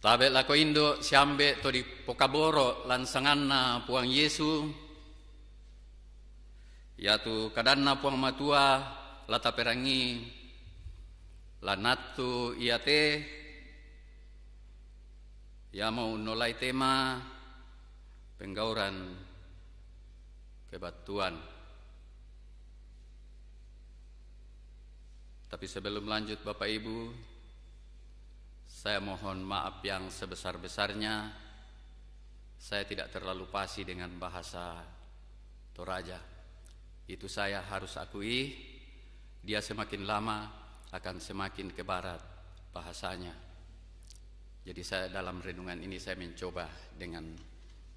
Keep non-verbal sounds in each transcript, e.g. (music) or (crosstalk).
Tabe lako indo siambe to di pokaboro lansanganna puang Yesu. Yatu kadanna puang matua lata perangi lanatu iate ya mau nolai tema penggauran kebatuan. Tapi sebelum lanjut Bapak Ibu, saya mohon maaf yang sebesar-besarnya Saya tidak terlalu pasti dengan bahasa Toraja Itu saya harus akui Dia semakin lama akan semakin ke barat bahasanya Jadi saya dalam renungan ini saya mencoba dengan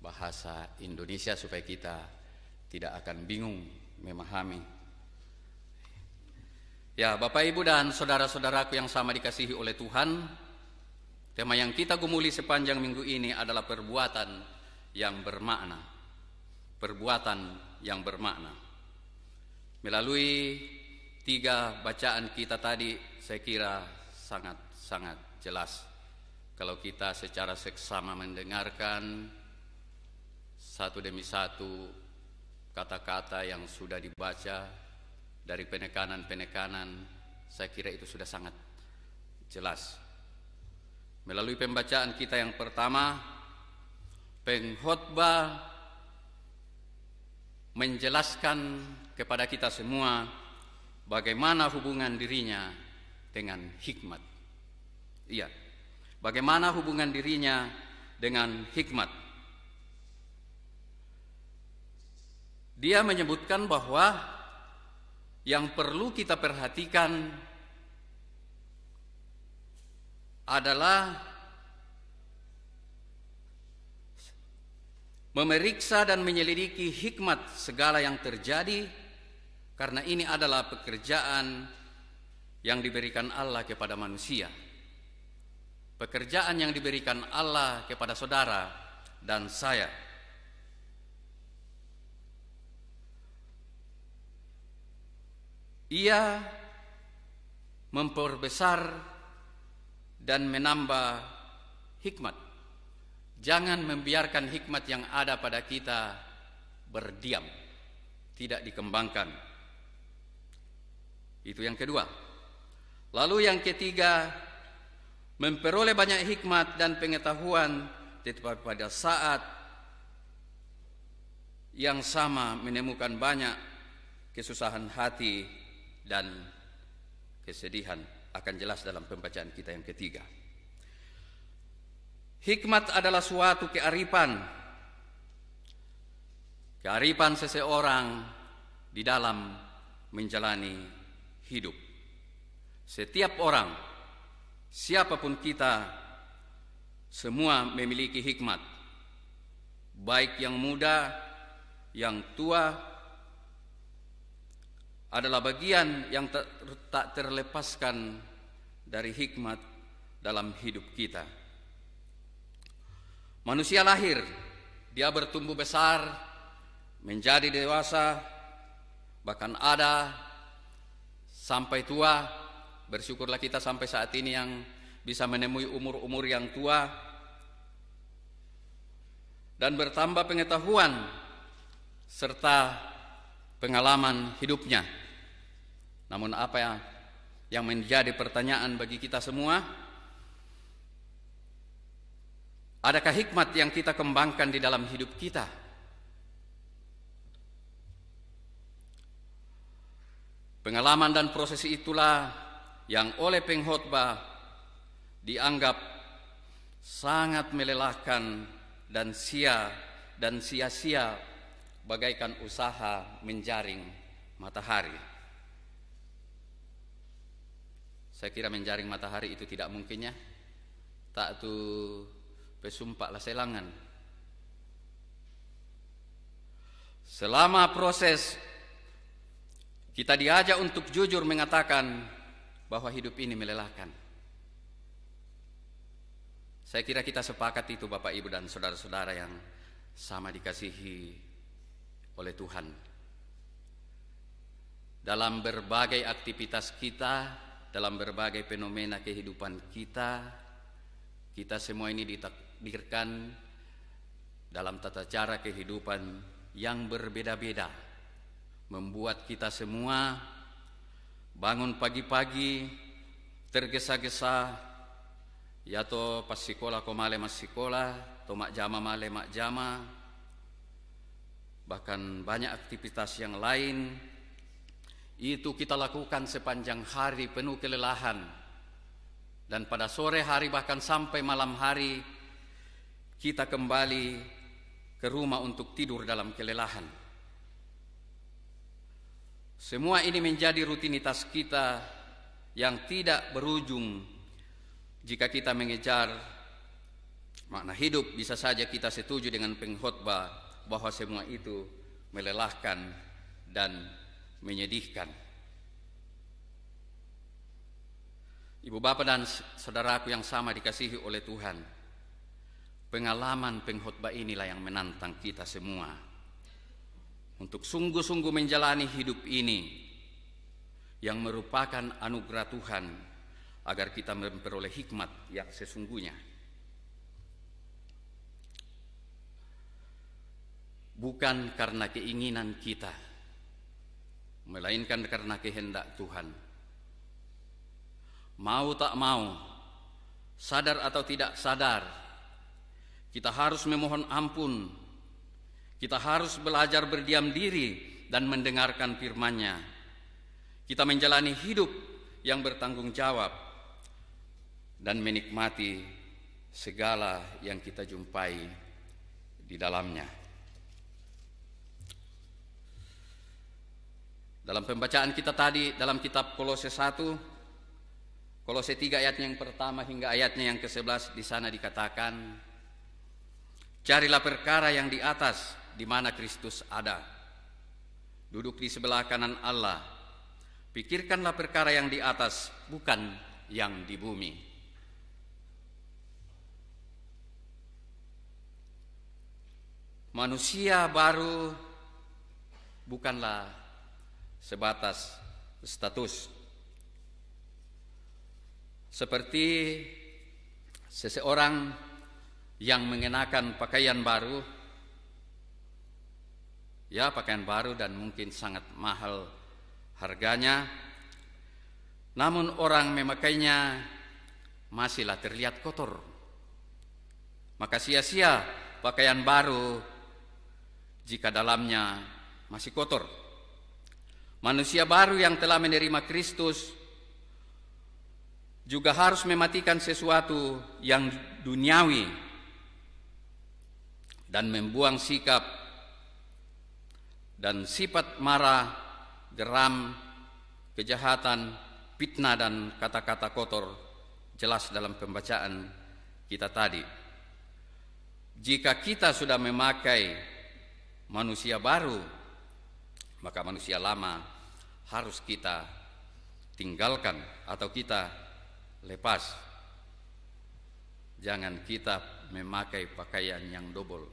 bahasa Indonesia Supaya kita tidak akan bingung memahami Ya, Bapak Ibu dan saudara-saudaraku yang sama dikasihi oleh Tuhan, Tema yang kita gumuli sepanjang minggu ini adalah perbuatan yang bermakna. Perbuatan yang bermakna. Melalui tiga bacaan kita tadi, saya kira sangat-sangat jelas. Kalau kita secara seksama mendengarkan satu demi satu kata-kata yang sudah dibaca dari penekanan-penekanan, saya kira itu sudah sangat jelas Melalui pembacaan kita yang pertama, pengkhotbah menjelaskan kepada kita semua bagaimana hubungan dirinya dengan hikmat. Iya, bagaimana hubungan dirinya dengan hikmat. Dia menyebutkan bahwa yang perlu kita perhatikan adalah memeriksa dan menyelidiki hikmat segala yang terjadi karena ini adalah pekerjaan yang diberikan Allah kepada manusia. Pekerjaan yang diberikan Allah kepada saudara dan saya. Ia memperbesar dan menambah hikmat. Jangan membiarkan hikmat yang ada pada kita berdiam, tidak dikembangkan. Itu yang kedua. Lalu yang ketiga, memperoleh banyak hikmat dan pengetahuan tetapi pada saat yang sama menemukan banyak kesusahan hati dan kesedihan akan jelas dalam pembacaan kita yang ketiga. Hikmat adalah suatu kearifan. Kearifan seseorang di dalam menjalani hidup. Setiap orang, siapapun kita, semua memiliki hikmat. Baik yang muda, yang tua, adalah bagian yang tak terlepaskan dari hikmat dalam hidup kita. Manusia lahir, dia bertumbuh besar, menjadi dewasa, bahkan ada sampai tua. Bersyukurlah kita sampai saat ini yang bisa menemui umur-umur yang tua dan bertambah pengetahuan serta pengalaman hidupnya. Namun apa yang yang menjadi pertanyaan bagi kita semua Adakah hikmat yang kita kembangkan di dalam hidup kita? Pengalaman dan proses itulah yang oleh pengkhotbah dianggap sangat melelahkan dan sia dan sia-sia bagaikan usaha menjaring matahari. Saya kira menjaring matahari itu tidak mungkinnya. Tak tu pesumpaklah selangan. Selama proses kita diajak untuk jujur mengatakan bahwa hidup ini melelahkan. Saya kira kita sepakat itu Bapak Ibu dan saudara-saudara yang sama dikasihi oleh Tuhan. Dalam berbagai aktivitas kita, dalam berbagai fenomena kehidupan kita. Kita semua ini ditakdirkan dalam tata cara kehidupan yang berbeda-beda, membuat kita semua bangun pagi-pagi, tergesa-gesa, ya to pas sekolah male mas sekolah, to mak jama male mak jama, bahkan banyak aktivitas yang lain itu kita lakukan sepanjang hari penuh kelelahan. Dan pada sore hari bahkan sampai malam hari kita kembali ke rumah untuk tidur dalam kelelahan. Semua ini menjadi rutinitas kita yang tidak berujung jika kita mengejar makna hidup bisa saja kita setuju dengan pengkhotbah bahwa semua itu melelahkan dan menyedihkan. Ibu bapa dan saudaraku yang sama dikasihi oleh Tuhan, pengalaman pengkhotbah inilah yang menantang kita semua untuk sungguh-sungguh menjalani hidup ini yang merupakan anugerah Tuhan agar kita memperoleh hikmat yang sesungguhnya. Bukan karena keinginan kita, melainkan karena kehendak Tuhan. Mau tak mau, sadar atau tidak sadar, kita harus memohon ampun. Kita harus belajar berdiam diri dan mendengarkan firman-Nya. Kita menjalani hidup yang bertanggung jawab dan menikmati segala yang kita jumpai di dalamnya. Dalam pembacaan kita tadi dalam kitab Kolose 1 Kolose 3 ayatnya yang pertama hingga ayatnya yang ke-11 di sana dikatakan Carilah perkara yang di atas di mana Kristus ada Duduk di sebelah kanan Allah Pikirkanlah perkara yang di atas bukan yang di bumi Manusia baru bukanlah sebatas status. Seperti seseorang yang mengenakan pakaian baru, ya pakaian baru dan mungkin sangat mahal harganya, namun orang memakainya masihlah terlihat kotor. Maka sia-sia pakaian baru jika dalamnya masih kotor. Manusia baru yang telah menerima Kristus juga harus mematikan sesuatu yang duniawi dan membuang sikap dan sifat marah, geram, kejahatan, fitnah dan kata-kata kotor jelas dalam pembacaan kita tadi. Jika kita sudah memakai manusia baru, maka manusia lama harus kita tinggalkan atau kita lepas. Jangan kita memakai pakaian yang dobol.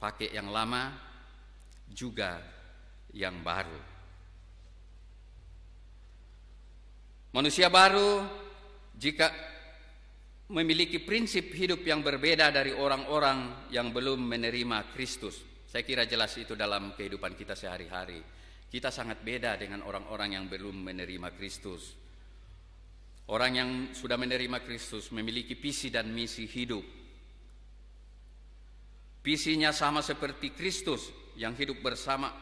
Pakai yang lama juga yang baru. Manusia baru jika memiliki prinsip hidup yang berbeda dari orang-orang yang belum menerima Kristus. Saya kira jelas itu dalam kehidupan kita sehari-hari kita sangat beda dengan orang-orang yang belum menerima Kristus. Orang yang sudah menerima Kristus memiliki visi dan misi hidup. Visinya sama seperti Kristus yang hidup bersama.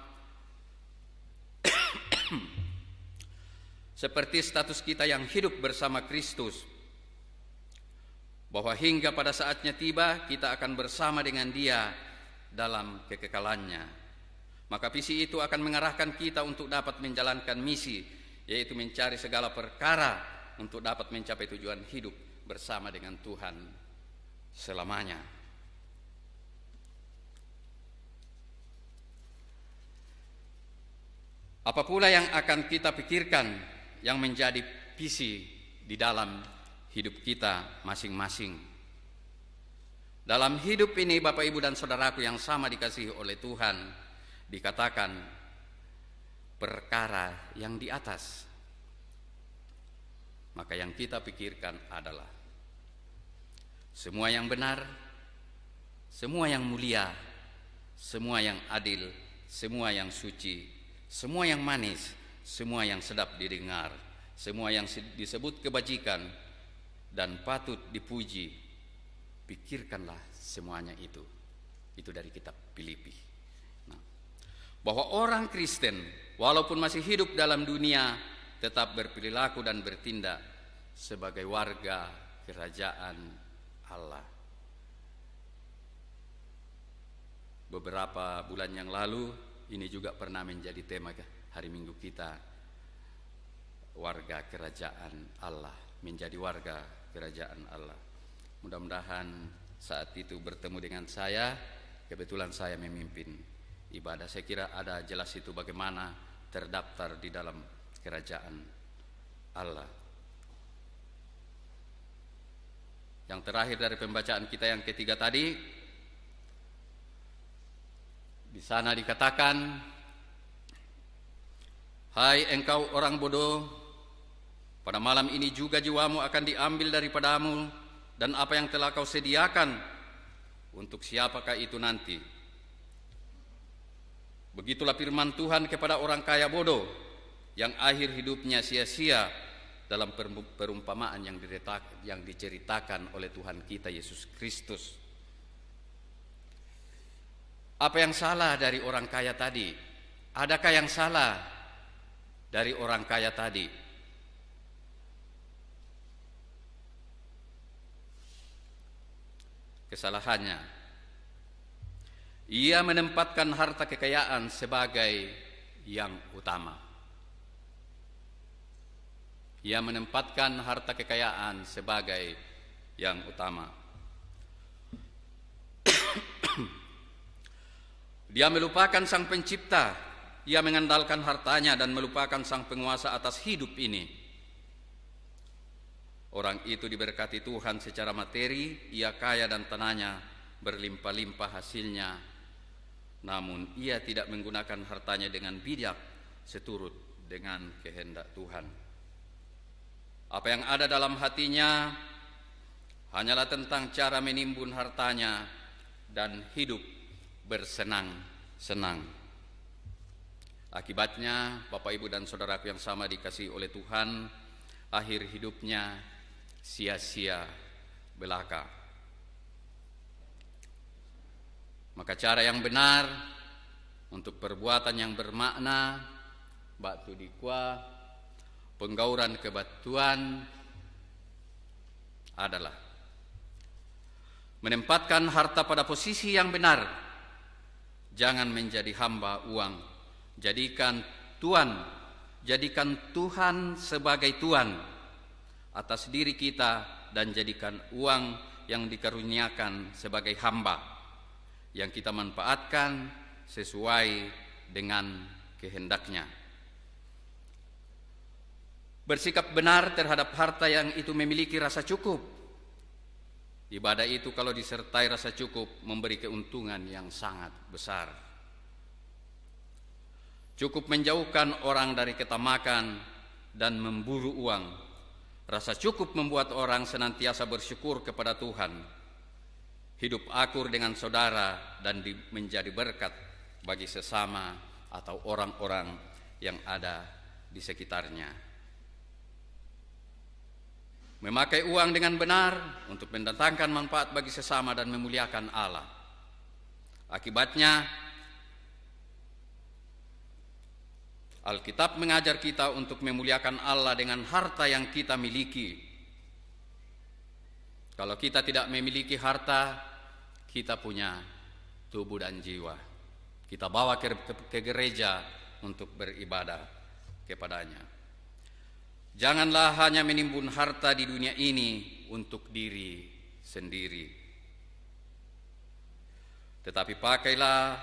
(coughs) seperti status kita yang hidup bersama Kristus. Bahwa hingga pada saatnya tiba kita akan bersama dengan dia dalam kekekalannya. Maka visi itu akan mengarahkan kita untuk dapat menjalankan misi, yaitu mencari segala perkara untuk dapat mencapai tujuan hidup bersama dengan Tuhan selamanya. Apa pula yang akan kita pikirkan yang menjadi visi di dalam hidup kita masing-masing? Dalam hidup ini Bapak Ibu dan Saudaraku yang sama dikasihi oleh Tuhan, dikatakan perkara yang di atas. Maka yang kita pikirkan adalah semua yang benar, semua yang mulia, semua yang adil, semua yang suci, semua yang manis, semua yang sedap didengar, semua yang disebut kebajikan dan patut dipuji. Pikirkanlah semuanya itu. Itu dari kitab Filipi bahwa orang Kristen walaupun masih hidup dalam dunia tetap berperilaku dan bertindak sebagai warga kerajaan Allah. Beberapa bulan yang lalu ini juga pernah menjadi tema hari Minggu kita warga kerajaan Allah, menjadi warga kerajaan Allah. Mudah-mudahan saat itu bertemu dengan saya, kebetulan saya memimpin ibadah. Saya kira ada jelas itu bagaimana terdaftar di dalam kerajaan Allah. Yang terakhir dari pembacaan kita yang ketiga tadi, di sana dikatakan, "Hai engkau orang bodoh, pada malam ini juga jiwamu akan diambil daripadamu, dan apa yang telah kau sediakan untuk siapakah itu nanti?" Begitulah firman Tuhan kepada orang kaya bodoh yang akhir hidupnya sia-sia dalam perumpamaan yang, diceritakan oleh Tuhan kita Yesus Kristus. Apa yang salah dari orang kaya tadi? Adakah yang salah dari orang kaya tadi? Kesalahannya ia menempatkan harta kekayaan sebagai yang utama. Ia menempatkan harta kekayaan sebagai yang utama. (clears throat) Dia melupakan Sang Pencipta, ia mengandalkan hartanya dan melupakan Sang Penguasa atas hidup ini. Orang itu diberkati Tuhan secara materi, ia kaya dan tanahnya berlimpah-limpah hasilnya namun ia tidak menggunakan hartanya dengan bijak seturut dengan kehendak Tuhan. Apa yang ada dalam hatinya hanyalah tentang cara menimbun hartanya dan hidup bersenang-senang. Akibatnya, Bapak Ibu dan saudaraku yang sama dikasih oleh Tuhan, akhir hidupnya sia-sia belaka. Maka cara yang benar untuk perbuatan yang bermakna batu dikwa penggauran kebatuan adalah menempatkan harta pada posisi yang benar jangan menjadi hamba uang jadikan tuan jadikan Tuhan sebagai tuan atas diri kita dan jadikan uang yang dikaruniakan sebagai hamba yang kita manfaatkan sesuai dengan kehendaknya. Bersikap benar terhadap harta yang itu memiliki rasa cukup. Ibadah itu kalau disertai rasa cukup memberi keuntungan yang sangat besar. Cukup menjauhkan orang dari ketamakan dan memburu uang. Rasa cukup membuat orang senantiasa bersyukur kepada Tuhan hidup akur dengan saudara dan menjadi berkat bagi sesama atau orang-orang yang ada di sekitarnya. Memakai uang dengan benar untuk mendatangkan manfaat bagi sesama dan memuliakan Allah. Akibatnya, Alkitab mengajar kita untuk memuliakan Allah dengan harta yang kita miliki. Kalau kita tidak memiliki harta, kita punya tubuh dan jiwa. Kita bawa ke, ke, ke gereja untuk beribadah kepadanya. Janganlah hanya menimbun harta di dunia ini untuk diri sendiri, tetapi pakailah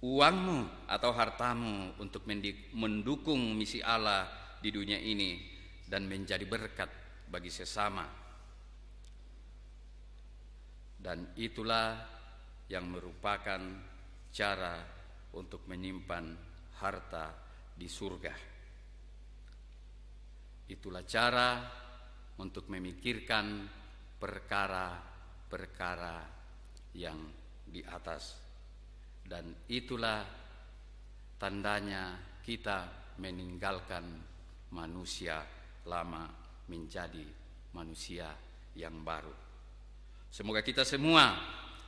uangmu atau hartamu untuk mendukung misi Allah di dunia ini dan menjadi berkat bagi sesama dan itulah yang merupakan cara untuk menyimpan harta di surga. Itulah cara untuk memikirkan perkara-perkara yang di atas, dan itulah tandanya kita meninggalkan manusia lama menjadi manusia yang baru. Semoga kita semua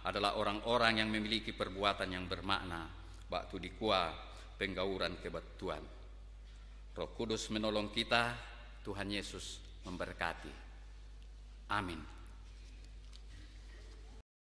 adalah orang-orang yang memiliki perbuatan yang bermakna, di kuah penggauran kebatuan. Roh Kudus menolong kita, Tuhan Yesus memberkati. Amin.